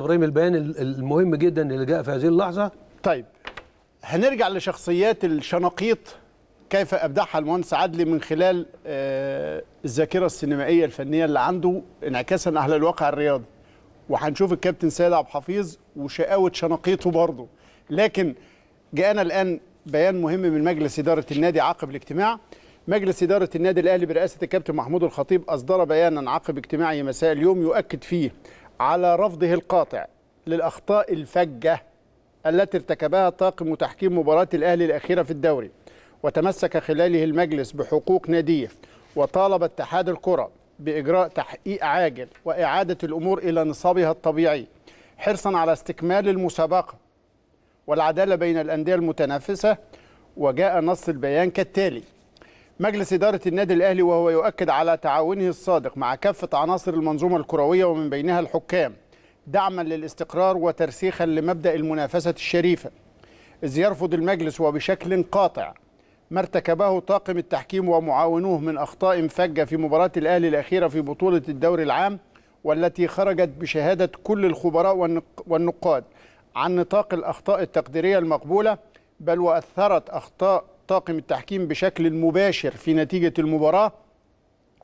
ابراهيم البيان المهم جدا اللي جاء في هذه اللحظه طيب هنرجع لشخصيات الشناقيط كيف ابدعها المهندس عدلي من خلال آه، الذاكره السينمائيه الفنيه اللي عنده انعكاسا على الواقع الرياضي وهنشوف الكابتن سيد عبد الحفيظ وشقاوه شناقيطه برضه لكن جاءنا الان بيان مهم من مجلس اداره النادي عقب الاجتماع مجلس إدارة النادي الأهلي برئاسة الكابتن محمود الخطيب أصدر بيانا عقب اجتماعه مساء اليوم يؤكد فيه على رفضه القاطع للأخطاء الفجة التي ارتكبها طاقم تحكيم مباراة الأهلي الأخيرة في الدوري وتمسك خلاله المجلس بحقوق ناديه وطالب اتحاد الكرة بإجراء تحقيق عاجل وإعادة الأمور إلى نصابها الطبيعي حرصا على استكمال المسابقة والعدالة بين الأندية المتنافسة وجاء نص البيان كالتالي مجلس إدارة النادي الأهلي وهو يؤكد على تعاونه الصادق مع كافة عناصر المنظومة الكروية ومن بينها الحكام دعما للاستقرار وترسيخا لمبدأ المنافسة الشريفة إذ يرفض المجلس وبشكل قاطع ما ارتكبه طاقم التحكيم ومعاونوه من أخطاء فجة في مباراة الأهلي الأخيرة في بطولة الدوري العام والتي خرجت بشهادة كل الخبراء والنقاد عن نطاق الأخطاء التقديرية المقبولة بل وأثرت أخطاء طاقم التحكيم بشكل مباشر في نتيجة المباراة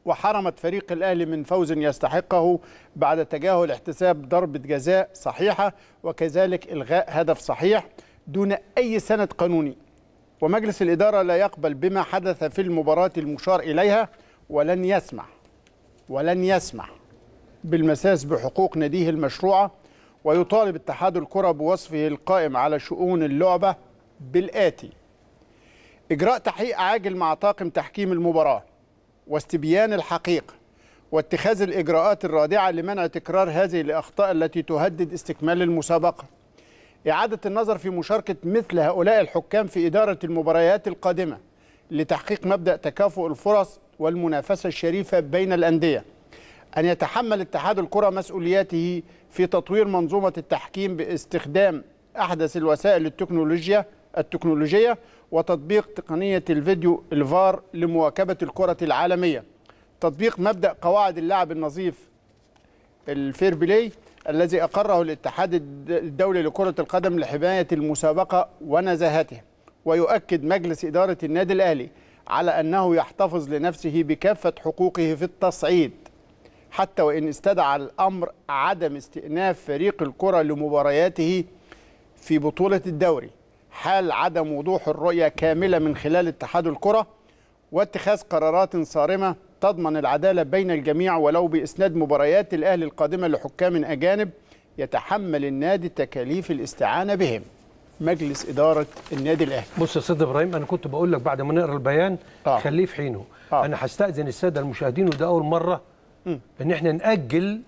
وحرمت فريق الأهلي من فوز يستحقه بعد تجاهل احتساب ضربة جزاء صحيحة وكذلك إلغاء هدف صحيح دون أي سند قانوني ومجلس الإدارة لا يقبل بما حدث في المباراة المشار إليها ولن يسمح ولن يسمح بالمساس بحقوق ناديه المشروعة ويطالب اتحاد الكرة بوصفه القائم على شؤون اللعبة بالآتي إجراء تحقيق عاجل مع طاقم تحكيم المباراة واستبيان الحقيقة واتخاذ الإجراءات الرادعة لمنع تكرار هذه الأخطاء التي تهدد استكمال المسابقة إعادة النظر في مشاركة مثل هؤلاء الحكام في إدارة المباريات القادمة لتحقيق مبدأ تكافؤ الفرص والمنافسة الشريفة بين الأندية أن يتحمل اتحاد الكرة مسؤولياته في تطوير منظومة التحكيم باستخدام أحدث الوسائل التكنولوجيا التكنولوجية وتطبيق تقنية الفيديو الفار لمواكبة الكرة العالمية تطبيق مبدأ قواعد اللعب النظيف الفير بلاي الذي أقره الاتحاد الدولي لكرة القدم لحماية المسابقة ونزاهتها ويؤكد مجلس إدارة النادي الأهلي على أنه يحتفظ لنفسه بكافة حقوقه في التصعيد حتى وإن استدعى الأمر عدم استئناف فريق الكرة لمبارياته في بطولة الدوري حال عدم وضوح الرؤية كاملة من خلال اتحاد الكرة واتخاذ قرارات صارمة تضمن العدالة بين الجميع ولو بإسناد مباريات الأهلي القادمة لحكام أجانب يتحمل النادي تكاليف الاستعانة بهم مجلس إدارة النادي الأهلي بص يا سيد إبراهيم أنا كنت بقول لك بعد ما نقرأ البيان آه. خليه في حينه آه. أنا هستأذن السادة المشاهدين وده أول مرة م. إن إحنا نأجل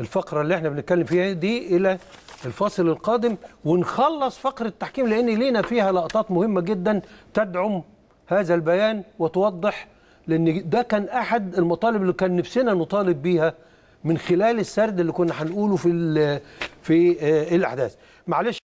الفقرة اللي إحنا بنتكلم فيها دي إلى الفاصل القادم ونخلص فقرة التحكيم لأن لينا فيها لقطات مهمة جدا تدعم هذا البيان وتوضح لأن ده كان أحد المطالب اللي كان نفسنا نطالب بيها من خلال السرد اللي كنا هنقوله في في آه، الأحداث معلش